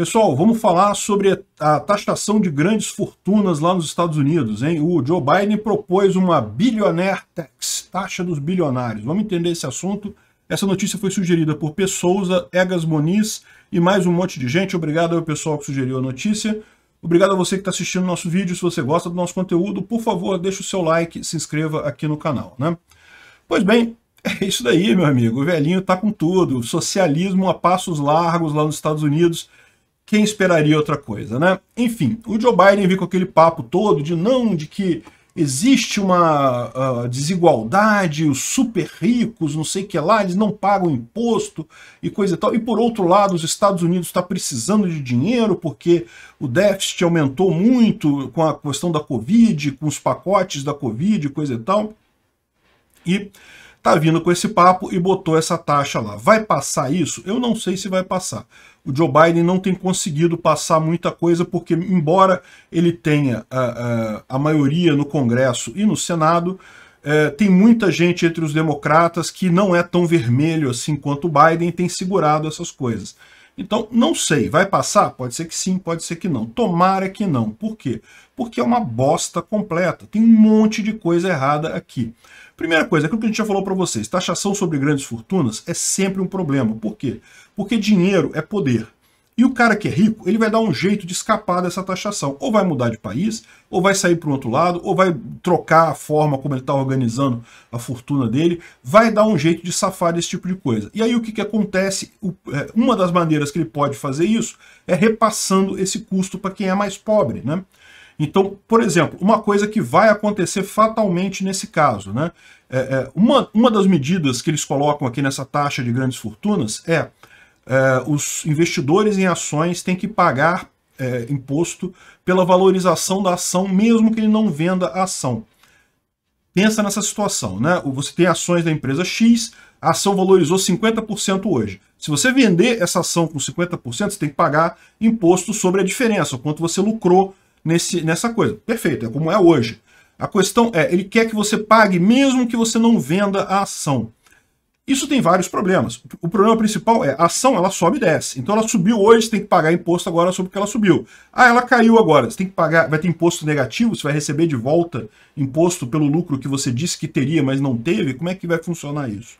Pessoal, vamos falar sobre a taxação de grandes fortunas lá nos Estados Unidos, hein? O Joe Biden propôs uma billionaire tax, taxa dos bilionários. Vamos entender esse assunto. Essa notícia foi sugerida por P. Souza, Egas Moniz e mais um monte de gente. Obrigado ao pessoal que sugeriu a notícia. Obrigado a você que está assistindo nosso vídeo. Se você gosta do nosso conteúdo, por favor, deixe o seu like, se inscreva aqui no canal, né? Pois bem, é isso daí, meu amigo. O velhinho está com tudo. Socialismo a passos largos lá nos Estados Unidos quem esperaria outra coisa, né? Enfim, o Joe Biden vem com aquele papo todo de não, de que existe uma uh, desigualdade, os super ricos, não sei o que lá, eles não pagam imposto e coisa e tal. E por outro lado, os Estados Unidos está precisando de dinheiro porque o déficit aumentou muito com a questão da Covid, com os pacotes da Covid, coisa e tal. E tá vindo com esse papo e botou essa taxa lá. Vai passar isso? Eu não sei se vai passar. O Joe Biden não tem conseguido passar muita coisa, porque embora ele tenha a, ah, a, ah, a maioria no Congresso e no Senado, é, tem muita gente entre os democratas que não é tão vermelho assim quanto o Biden tem segurado essas coisas. Então, não sei, vai passar? Pode ser que sim, pode ser que não. Tomara que não. Por quê? Porque é uma bosta completa. Tem um monte de coisa errada aqui. Primeira coisa, aquilo que a gente já falou para vocês, taxação sobre grandes fortunas é sempre um problema. Por quê? Porque dinheiro é poder. E o cara que é rico, ele vai dar um jeito de escapar dessa taxação. Ou vai mudar de país, ou vai sair para o outro lado, ou vai trocar a forma como ele está organizando a fortuna dele. Vai dar um jeito de safar desse tipo de coisa. E aí o que, que acontece? É, uma das maneiras que ele pode fazer isso é repassando esse custo para quem é mais pobre. Né? Então, por exemplo, uma coisa que vai acontecer fatalmente nesse caso, né? É, é, uma, uma das medidas que eles colocam aqui nessa taxa de grandes fortunas é, é os investidores em ações têm que pagar é, imposto pela valorização da ação, mesmo que ele não venda a ação. Pensa nessa situação, né? Você tem ações da empresa X, a ação valorizou 50% hoje. Se você vender essa ação com 50%, você tem que pagar imposto sobre a diferença, o quanto você lucrou nesse, nessa coisa. Perfeito, é como é hoje. A questão é, ele quer que você pague mesmo que você não venda a ação. Isso tem vários problemas. O problema principal é a ação ela sobe e desce. Então ela subiu hoje, você tem que pagar imposto agora sobre o que ela subiu. Ah, ela caiu agora, você tem que pagar, vai ter imposto negativo, você vai receber de volta imposto pelo lucro que você disse que teria, mas não teve. Como é que vai funcionar isso?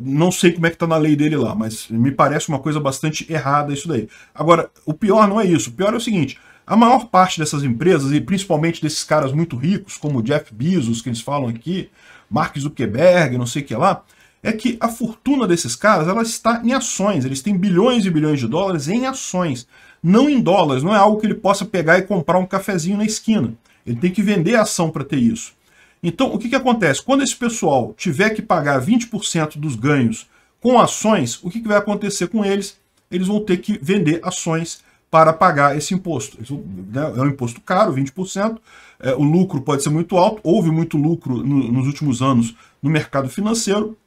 Não sei como é que está na lei dele lá, mas me parece uma coisa bastante errada isso daí. Agora, o pior não é isso. O pior é o seguinte: a maior parte dessas empresas, e principalmente desses caras muito ricos, como Jeff Bezos, que eles falam aqui, Mark Zuckerberg, não sei o que lá, é que a fortuna desses caras ela está em ações. Eles têm bilhões e bilhões de dólares em ações, não em dólares. Não é algo que ele possa pegar e comprar um cafezinho na esquina. Ele tem que vender a ação para ter isso. Então, o que, que acontece? Quando esse pessoal tiver que pagar 20% dos ganhos com ações, o que, que vai acontecer com eles? Eles vão ter que vender ações para pagar esse imposto. Isso, né, é um imposto caro, 20%. É, o lucro pode ser muito alto. Houve muito lucro no, nos últimos anos no mercado financeiro.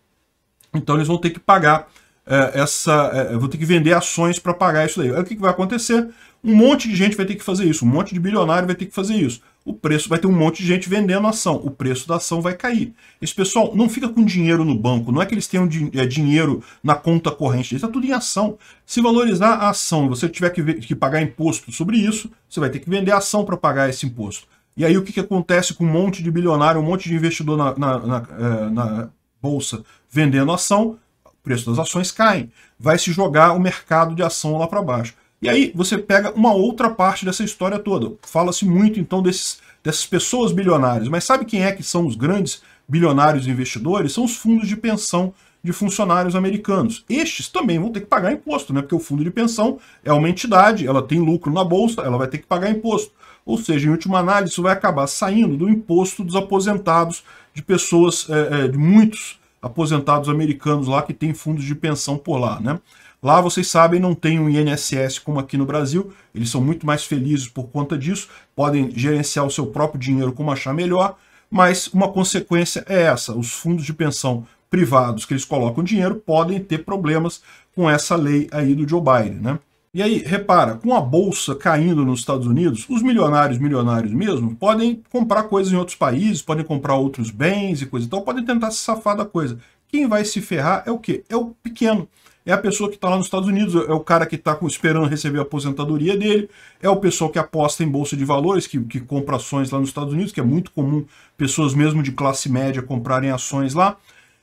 Então eles vão ter que pagar é, essa. É, vou ter que vender ações para pagar isso daí. Aí o que, que vai acontecer? Um monte de gente vai ter que fazer isso, um monte de bilionário vai ter que fazer isso. O preço vai ter um monte de gente vendendo ação, o preço da ação vai cair. Esse pessoal não fica com dinheiro no banco, não é que eles tenham é, dinheiro na conta corrente, deles, está tudo em ação. Se valorizar a ação e você tiver que, que pagar imposto sobre isso, você vai ter que vender a ação para pagar esse imposto. E aí o que, que acontece com um monte de bilionário, um monte de investidor na, na, na, é, na bolsa vendendo ação? preço das ações cai, vai se jogar o mercado de ação lá para baixo. E aí você pega uma outra parte dessa história toda. Fala-se muito então desses, dessas pessoas bilionárias, mas sabe quem é que são os grandes bilionários investidores? São os fundos de pensão de funcionários americanos. Estes também vão ter que pagar imposto, né? Porque o fundo de pensão é uma entidade, ela tem lucro na bolsa, ela vai ter que pagar imposto. Ou seja, em última análise, isso vai acabar saindo do imposto dos aposentados de pessoas, é, é, de muitos aposentados americanos lá que têm fundos de pensão por lá, né? Lá, vocês sabem, não tem um INSS como aqui no Brasil, eles são muito mais felizes por conta disso, podem gerenciar o seu próprio dinheiro como achar melhor, mas uma consequência é essa, os fundos de pensão privados que eles colocam dinheiro podem ter problemas com essa lei aí do Joe Biden, né? E aí, repara, com a bolsa caindo nos Estados Unidos, os milionários, milionários mesmo, podem comprar coisas em outros países, podem comprar outros bens e coisa e então, tal, podem tentar se safar da coisa. Quem vai se ferrar é o quê? É o pequeno. É a pessoa que está lá nos Estados Unidos, é o cara que está esperando receber a aposentadoria dele, é o pessoal que aposta em bolsa de valores, que, que compra ações lá nos Estados Unidos, que é muito comum pessoas mesmo de classe média comprarem ações lá.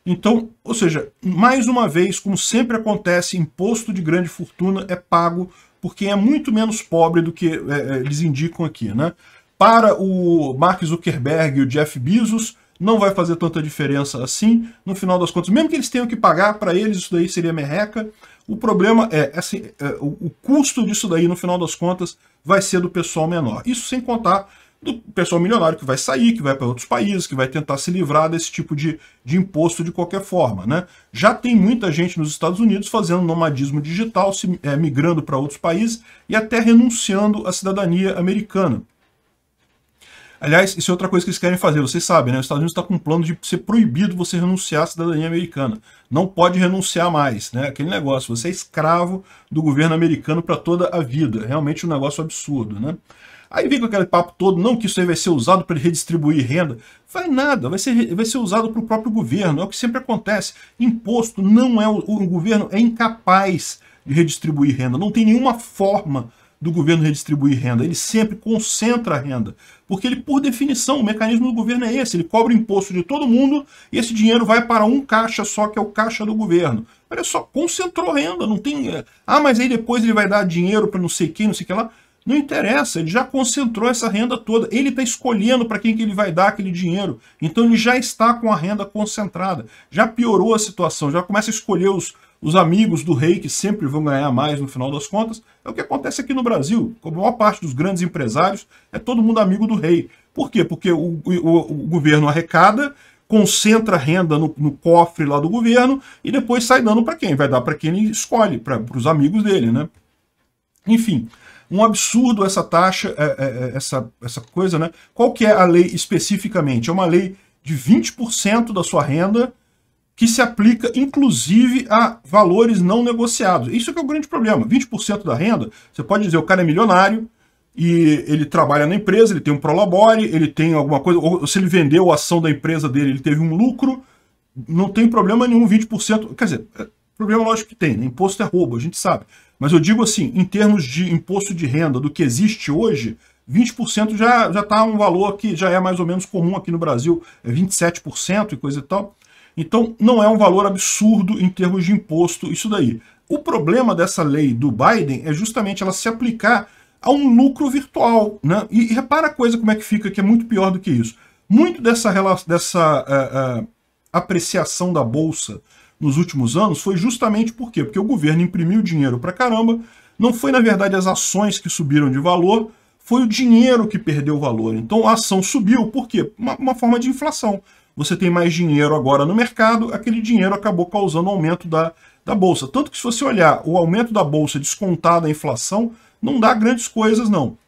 Então, ou seja, mais uma vez, como sempre acontece, imposto de grande fortuna é pago por quem é muito menos pobre do que é, é, eles indicam aqui. Né? Para o Mark Zuckerberg e o Jeff Bezos, não vai fazer tanta diferença assim, no final das contas, mesmo que eles tenham que pagar, para eles isso daí seria merreca, o problema é, assim, é, o custo disso daí, no final das contas, vai ser do pessoal menor. Isso sem contar do pessoal milionário que vai sair, que vai para outros países, que vai tentar se livrar desse tipo de, de imposto de qualquer forma. Né? Já tem muita gente nos Estados Unidos fazendo nomadismo digital, se, é, migrando para outros países e até renunciando à cidadania americana. Aliás, isso é outra coisa que eles querem fazer, vocês sabem, né? Os Estados Unidos está com um plano de ser proibido você renunciar à cidadania americana. Não pode renunciar mais, né? Aquele negócio, você é escravo do governo americano para toda a vida. Realmente um negócio absurdo, né? Aí vem com aquele papo todo, não que isso aí vai ser usado para redistribuir renda. Vai nada, vai ser, vai ser usado para o próprio governo. É o que sempre acontece. Imposto não é. O, o governo é incapaz de redistribuir renda. Não tem nenhuma forma do governo redistribuir renda. Ele sempre concentra a renda. Porque ele, por definição, o mecanismo do governo é esse. Ele cobra imposto de todo mundo e esse dinheiro vai para um caixa só, que é o caixa do governo. Olha só, concentrou renda, não tem. Eh, ah, mas aí depois ele vai dar dinheiro para não sei quem, não sei o que lá. Não interessa, ele já concentrou essa renda toda. Ele está escolhendo para quem que ele vai dar aquele dinheiro. Então ele já está com a renda concentrada. Já piorou a situação, já começa a escolher os, os amigos do rei que sempre vão ganhar mais no final das contas. É o que acontece aqui no Brasil. A maior parte dos grandes empresários é todo mundo amigo do rei. Por quê? Porque o, o, o governo arrecada, concentra a renda no, no, cofre lá do governo e depois sai dando para quem? Vai dar para quem ele escolhe, para os amigos dele, né? Enfim, um absurdo essa taxa, é, é, é, essa, essa coisa, né? Qual que é a lei especificamente? É uma lei de 20% da sua renda que se aplica inclusive a valores não negociados. Isso que é o grande problema. 20% da renda, você pode dizer, o cara é milionário, e ele trabalha na empresa, ele tem um prolabore, ele tem alguma coisa, ou se ele vendeu a ação da empresa dele, ele teve um lucro, não tem problema nenhum, 20%, quer dizer, Problema lógico que tem, né? Imposto é roubo, a gente sabe. Mas eu digo assim, em termos de imposto de renda do que existe hoje, 20% já está já tá um valor que já é mais ou menos comum aqui no Brasil, é 27% e coisa e tal. Então, não é um valor absurdo em termos de imposto isso daí. O problema dessa lei do Biden é justamente ela se aplicar a um lucro virtual. Né? E, e repara a coisa como é que fica, que é muito pior do que isso. Muito dessa, dessa uh, uh, apreciação da Bolsa nos últimos anos foi justamente por quê? Porque o governo imprimiu dinheiro para caramba, não foi, na verdade, as ações que subiram de valor, foi o dinheiro que perdeu o valor. Então a ação subiu, por quê? Uma, uma forma de inflação. Você tem mais dinheiro agora no mercado, aquele dinheiro acabou causando aumento da, da bolsa. Tanto que se você olhar o aumento da bolsa descontada a inflação, não dá grandes coisas, não.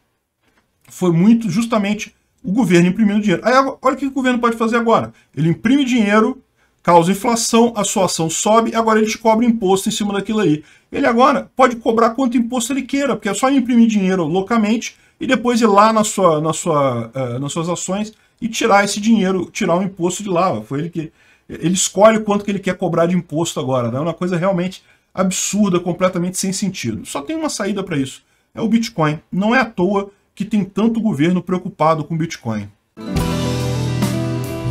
Foi muito justamente o governo imprimindo dinheiro. Aí, olha o que o governo pode fazer agora. Ele imprime dinheiro causa inflação, a sua ação sobe, agora ele te cobra imposto em cima daquilo aí. Ele agora pode cobrar quanto imposto ele queira, porque é só imprimir dinheiro loucamente e depois ir lá na sua, na sua, uh, nas suas ações e tirar esse dinheiro, tirar o imposto de lá. Foi ele que ele escolhe quanto que ele quer cobrar de imposto agora. Né? É né? uma coisa realmente absurda, completamente sem sentido. Só tem uma saída para isso. É o Bitcoin. Não é à toa que tem tanto governo preocupado com Bitcoin.